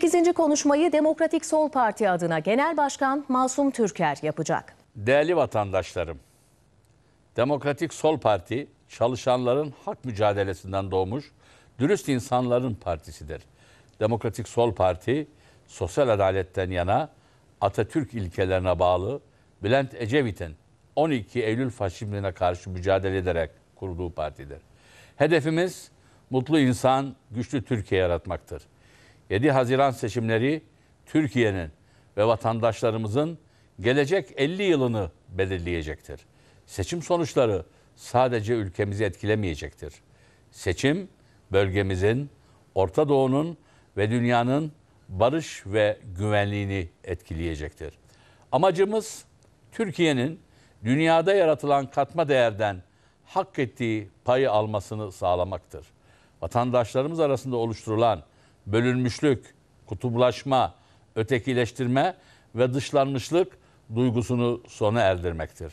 8. konuşmayı Demokratik Sol Parti adına Genel Başkan Masum Türker yapacak. Değerli vatandaşlarım, Demokratik Sol Parti çalışanların hak mücadelesinden doğmuş dürüst insanların partisidir. Demokratik Sol Parti sosyal adaletten yana Atatürk ilkelerine bağlı Bülent Ecevit'in 12 Eylül faşizmine karşı mücadele ederek kurduğu partidir. Hedefimiz mutlu insan, güçlü Türkiye yaratmaktır. 7 Haziran seçimleri Türkiye'nin ve vatandaşlarımızın gelecek 50 yılını belirleyecektir. Seçim sonuçları sadece ülkemizi etkilemeyecektir. Seçim bölgemizin, Orta Doğu'nun ve dünyanın barış ve güvenliğini etkileyecektir. Amacımız Türkiye'nin dünyada yaratılan katma değerden hak ettiği payı almasını sağlamaktır. Vatandaşlarımız arasında oluşturulan bölünmüşlük, kutuplaşma, ötekileştirme ve dışlanmışlık duygusunu sona erdirmektir.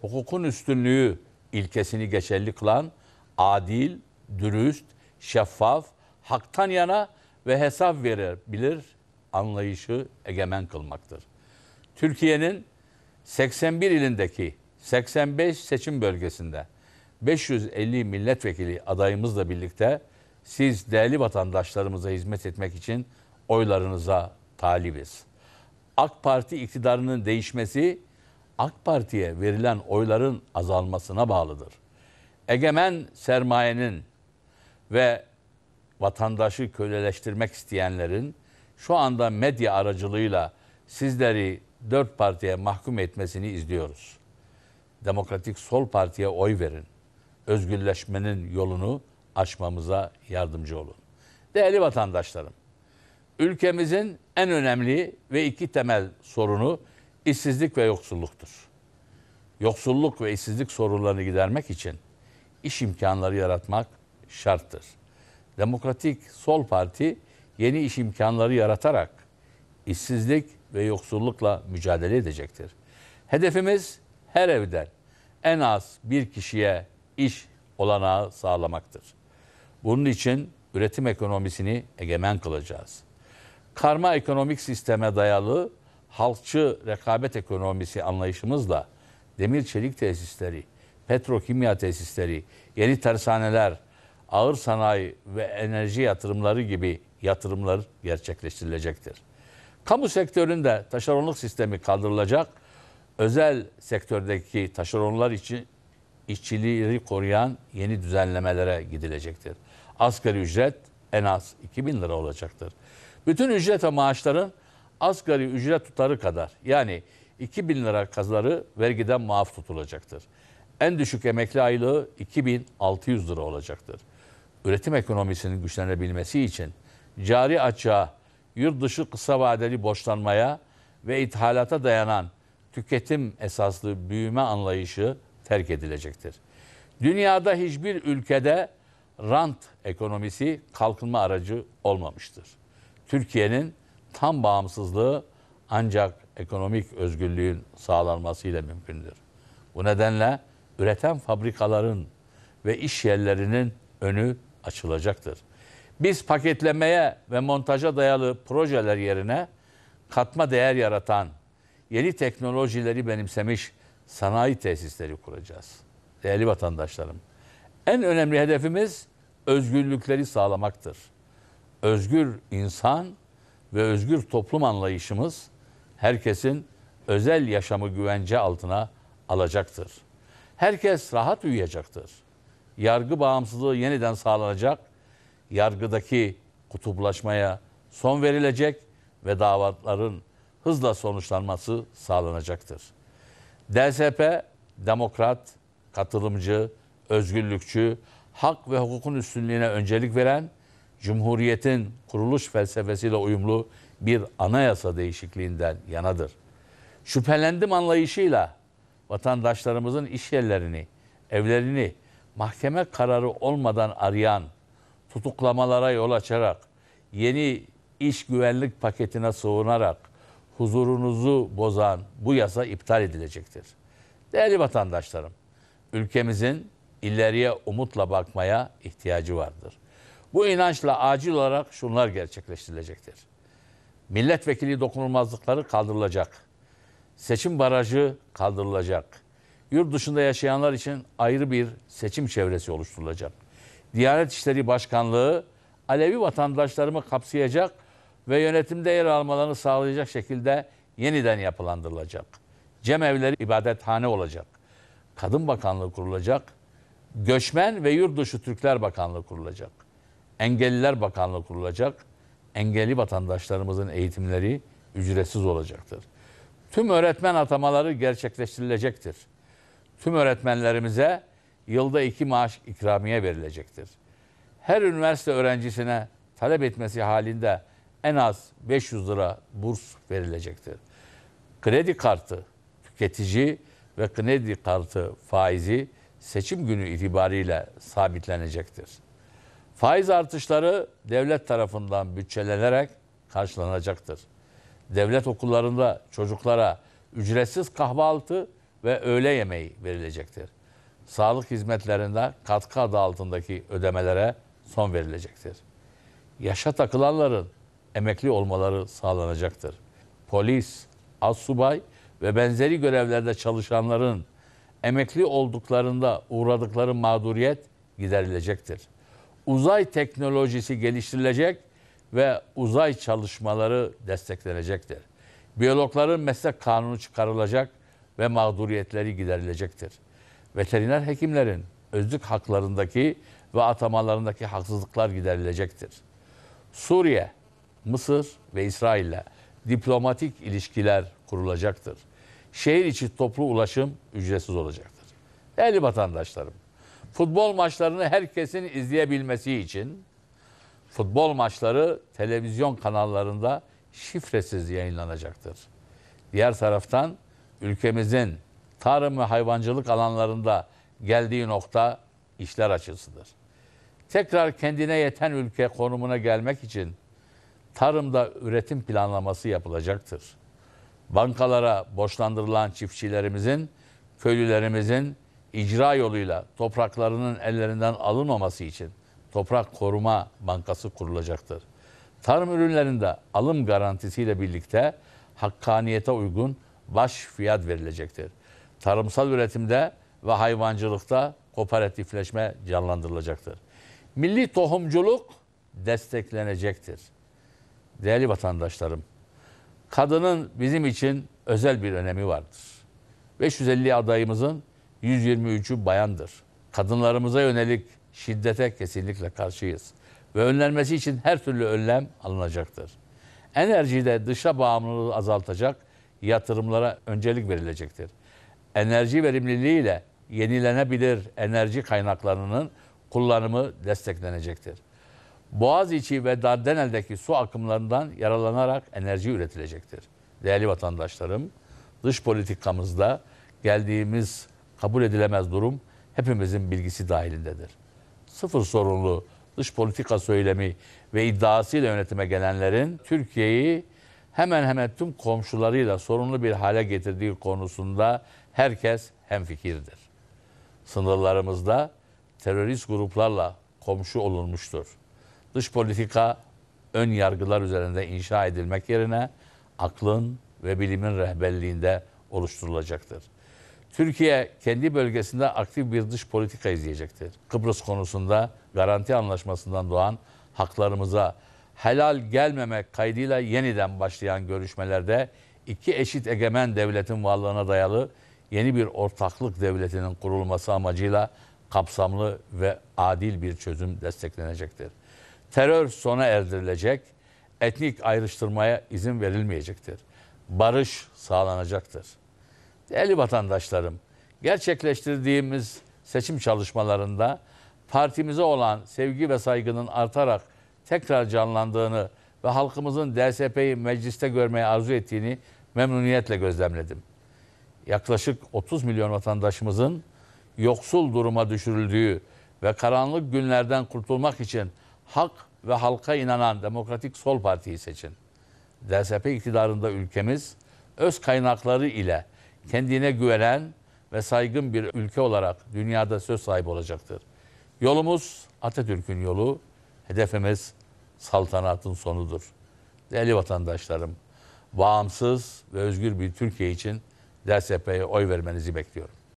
Hukukun üstünlüğü ilkesini geçerli kılan adil, dürüst, şeffaf, haktan yana ve hesap verebilir anlayışı egemen kılmaktır. Türkiye'nin 81 ilindeki 85 seçim bölgesinde 550 milletvekili adayımızla birlikte siz değerli vatandaşlarımıza hizmet etmek için oylarınıza talibiz. AK Parti iktidarının değişmesi AK Parti'ye verilen oyların azalmasına bağlıdır. Egemen sermayenin ve vatandaşı köleleştirmek isteyenlerin şu anda medya aracılığıyla sizleri dört partiye mahkum etmesini izliyoruz. Demokratik Sol Parti'ye oy verin. Özgürleşmenin yolunu Açmamıza yardımcı olun. Değerli vatandaşlarım, ülkemizin en önemli ve iki temel sorunu işsizlik ve yoksulluktur. Yoksulluk ve işsizlik sorunlarını gidermek için iş imkanları yaratmak şarttır. Demokratik Sol Parti yeni iş imkanları yaratarak işsizlik ve yoksullukla mücadele edecektir. Hedefimiz her evden en az bir kişiye iş olanağı sağlamaktır. Bunun için üretim ekonomisini egemen kılacağız. Karma ekonomik sisteme dayalı halkçı rekabet ekonomisi anlayışımızla demir çelik tesisleri, petrokimya tesisleri, yeni tersaneler, ağır sanayi ve enerji yatırımları gibi yatırımlar gerçekleştirilecektir. Kamu sektöründe taşeronluk sistemi kaldırılacak, özel sektördeki taşeronlar için işçiliği koruyan yeni düzenlemelere gidilecektir. Asgari ücret en az 2000 lira olacaktır. Bütün ücret ve maaşların asgari ücret tutarı kadar yani 2000 lira kazları vergiden muaf tutulacaktır. En düşük emekli aylığı 2600 lira olacaktır. Üretim ekonomisinin güçlenebilmesi için cari açığa, yurt dışı kısa vadeli borçlanmaya ve ithalata dayanan tüketim esaslı büyüme anlayışı terk edilecektir. Dünyada hiçbir ülkede rant ekonomisi kalkınma aracı olmamıştır. Türkiye'nin tam bağımsızlığı ancak ekonomik özgürlüğün sağlanmasıyla mümkündür. Bu nedenle üreten fabrikaların ve iş yerlerinin önü açılacaktır. Biz paketlemeye ve montaja dayalı projeler yerine katma değer yaratan, yeni teknolojileri benimsemiş sanayi tesisleri kuracağız. Değerli vatandaşlarım, en önemli hedefimiz özgürlükleri sağlamaktır. Özgür insan ve özgür toplum anlayışımız herkesin özel yaşamı güvence altına alacaktır. Herkes rahat uyuyacaktır. Yargı bağımsızlığı yeniden sağlanacak, yargıdaki kutuplaşmaya son verilecek ve davaların hızla sonuçlanması sağlanacaktır. DSP demokrat, katılımcı, özgürlükçü, hak ve hukukun üstünlüğüne öncelik veren, Cumhuriyet'in kuruluş felsefesiyle uyumlu bir anayasa değişikliğinden yanadır. Şüphelendim anlayışıyla vatandaşlarımızın iş yerlerini, evlerini mahkeme kararı olmadan arayan, tutuklamalara yol açarak, yeni iş güvenlik paketine sığınarak, huzurunuzu bozan bu yasa iptal edilecektir. Değerli vatandaşlarım, ülkemizin ileriye umutla bakmaya ihtiyacı vardır. Bu inançla acil olarak şunlar gerçekleştirilecektir. Milletvekili dokunulmazlıkları kaldırılacak. Seçim barajı kaldırılacak. Yurt dışında yaşayanlar için ayrı bir seçim çevresi oluşturulacak. Diyanet İşleri Başkanlığı Alevi vatandaşlarımı kapsayacak ve yönetimde yer almalarını sağlayacak şekilde yeniden yapılandırılacak. Cemevleri ibadethane olacak. Kadın Bakanlığı kurulacak. Göçmen ve Yurtdışı Türkler Bakanlığı kurulacak. Engelliler Bakanlığı kurulacak. Engelli vatandaşlarımızın eğitimleri ücretsiz olacaktır. Tüm öğretmen atamaları gerçekleştirilecektir. Tüm öğretmenlerimize yılda iki maaş ikramiye verilecektir. Her üniversite öğrencisine talep etmesi halinde en az 500 lira burs verilecektir. Kredi kartı tüketici ve kredi kartı faizi seçim günü itibariyle sabitlenecektir. Faiz artışları devlet tarafından bütçelenerek karşılanacaktır. Devlet okullarında çocuklara ücretsiz kahvaltı ve öğle yemeği verilecektir. Sağlık hizmetlerinde katkı adı altındaki ödemelere son verilecektir. Yaşa takılanların emekli olmaları sağlanacaktır. Polis, asubay ve benzeri görevlerde çalışanların emekli olduklarında uğradıkları mağduriyet giderilecektir. Uzay teknolojisi geliştirilecek ve uzay çalışmaları desteklenecektir. Biyologların meslek kanunu çıkarılacak ve mağduriyetleri giderilecektir. Veteriner hekimlerin özlük haklarındaki ve atamalarındaki haksızlıklar giderilecektir. Suriye Mısır ve İsrail'le diplomatik ilişkiler kurulacaktır. Şehir içi toplu ulaşım ücretsiz olacaktır. Değerli vatandaşlarım, futbol maçlarını herkesin izleyebilmesi için futbol maçları televizyon kanallarında şifresiz yayınlanacaktır. Diğer taraftan ülkemizin tarım ve hayvancılık alanlarında geldiği nokta işler açısıdır. Tekrar kendine yeten ülke konumuna gelmek için tarımda üretim planlaması yapılacaktır. Bankalara borçlandırılan çiftçilerimizin, köylülerimizin icra yoluyla topraklarının ellerinden alınmaması için Toprak Koruma Bankası kurulacaktır. Tarım ürünlerinde alım garantisiyle birlikte hakkaniyete uygun baş fiyat verilecektir. Tarımsal üretimde ve hayvancılıkta kooperatifleşme canlandırılacaktır. Milli tohumculuk desteklenecektir değerli vatandaşlarım, kadının bizim için özel bir önemi vardır. 550 adayımızın 123'ü bayandır. Kadınlarımıza yönelik şiddete kesinlikle karşıyız ve önlenmesi için her türlü önlem alınacaktır. Enerjide dışa bağımlılığı azaltacak yatırımlara öncelik verilecektir. Enerji verimliliğiyle yenilenebilir enerji kaynaklarının kullanımı desteklenecektir. Boğaziçi ve Dardanel'deki su akımlarından yaralanarak enerji üretilecektir. Değerli vatandaşlarım, dış politikamızda geldiğimiz kabul edilemez durum hepimizin bilgisi dahilindedir. Sıfır sorunlu dış politika söylemi ve iddiasıyla yönetime gelenlerin Türkiye'yi hemen hemen tüm komşularıyla sorunlu bir hale getirdiği konusunda herkes hemfikirdir. Sınırlarımızda terörist gruplarla komşu olunmuştur. Dış politika ön yargılar üzerinde inşa edilmek yerine aklın ve bilimin rehberliğinde oluşturulacaktır. Türkiye kendi bölgesinde aktif bir dış politika izleyecektir. Kıbrıs konusunda garanti anlaşmasından doğan haklarımıza helal gelmemek kaydıyla yeniden başlayan görüşmelerde iki eşit egemen devletin varlığına dayalı yeni bir ortaklık devletinin kurulması amacıyla kapsamlı ve adil bir çözüm desteklenecektir terör sona erdirilecek, etnik ayrıştırmaya izin verilmeyecektir. Barış sağlanacaktır. Değerli vatandaşlarım, gerçekleştirdiğimiz seçim çalışmalarında partimize olan sevgi ve saygının artarak tekrar canlandığını ve halkımızın DSP'yi mecliste görmeye arzu ettiğini memnuniyetle gözlemledim. Yaklaşık 30 milyon vatandaşımızın yoksul duruma düşürüldüğü ve karanlık günlerden kurtulmak için hak ve halka inanan Demokratik Sol Parti'yi seçin. DSP iktidarında ülkemiz öz kaynakları ile kendine güvenen ve saygın bir ülke olarak dünyada söz sahibi olacaktır. Yolumuz Atatürk'ün yolu, hedefimiz saltanatın sonudur. Değerli vatandaşlarım, bağımsız ve özgür bir Türkiye için DSP'ye oy vermenizi bekliyorum.